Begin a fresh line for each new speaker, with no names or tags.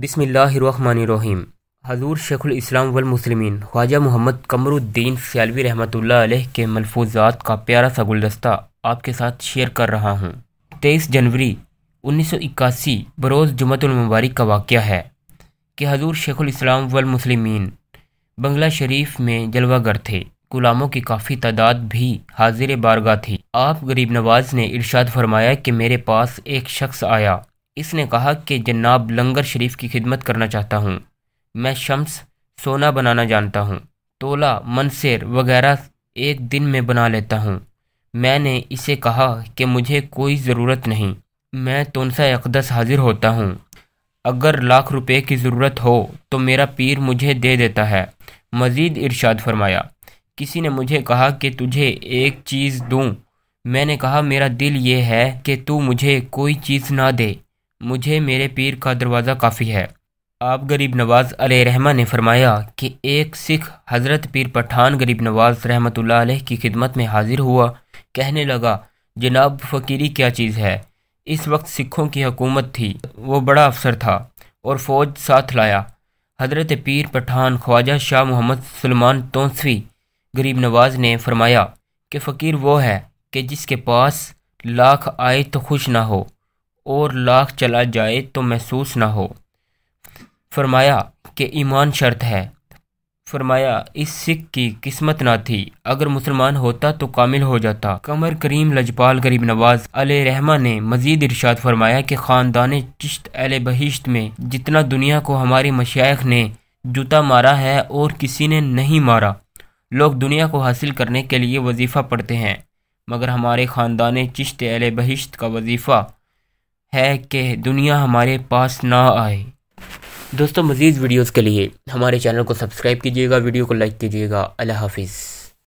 बिसमीम हजूर वल वलमसलमिन ख्वाजा मोहम्मद कमरुद्दीन सयालवी रहमतुल्लाह अलैह के मलफूजात का प्यारा सा गुलदस्ता आपके साथ शेयर कर रहा हूँ तेईस जनवरी उन्नीस सौ इक्यासी बरोज़ जुमतुलमबारक का वाक़ है कि हजूर वल वलमसलमिन बंगला शरीफ में जलवागर थे गुलामों की काफ़ी तादाद भी हाजिर बारगाह थी आप गरीब नवाज ने इरशाद फरमाया कि मेरे पास एक शख्स आया इसने कहा कि जनाब लंगर शरीफ की खिदमत करना चाहता हूँ मैं शम्स सोना बनाना जानता हूँ तोला मनसेर वगैरह एक दिन में बना लेता हूँ मैंने इसे कहा कि मुझे कोई ज़रूरत नहीं मैं तोनसा अकदस हाजिर होता हूँ अगर लाख रुपए की ज़रूरत हो तो मेरा पीर मुझे दे देता है मज़ीद इरशाद फरमाया किसी ने मुझे कहा कि तुझे एक चीज़ दूँ मैंने कहा मेरा दिल ये है कि तू मुझे कोई चीज़ ना दे मुझे मेरे पीर का दरवाज़ा काफ़ी है आप गरीब नवाज़ रहमा ने फरमाया कि एक सिख हज़रत पीर पठान गरीब नवाज़ रहमत की खिदमत में हाजिर हुआ कहने लगा जनाब फ़कीरी क्या चीज़ है इस वक्त सिखों की हकूमत थी वो बड़ा अफसर था और फ़ौज साथ लाया हज़रत पीर पठान ख्वाजा शाह मोहम्मद सलमान तोंसवी गरीब नवाज ने फरमाया कि फ़कीर वो है कि जिसके पास लाख आए तो खुश ना हो और लाख चला जाए तो महसूस ना हो फरमाया कि ईमान शर्त है फरमाया इस सिख की किस्मत ना थी अगर मुसलमान होता तो कामिल हो जाता कमर करीम लजपाल गरीब नवाज अले रहमा ने मजीद इरशाद फरमाया कि ख़ानदान चिश्त अल बहिश्त में जितना दुनिया को हमारे मशाइ ने जूता मारा है और किसी ने नहीं मारा लोग दुनिया को हासिल करने के लिए वजीफ़ा पढ़ते हैं मगर हमारे ख़ानदान चिश्त अल बहिश्त का वजीफ़ा है कि दुनिया हमारे पास ना आए दोस्तों मज़ीद वीडियोस के लिए हमारे चैनल को सब्सक्राइब कीजिएगा वीडियो को लाइक कीजिएगा अल्लाह हाफिज़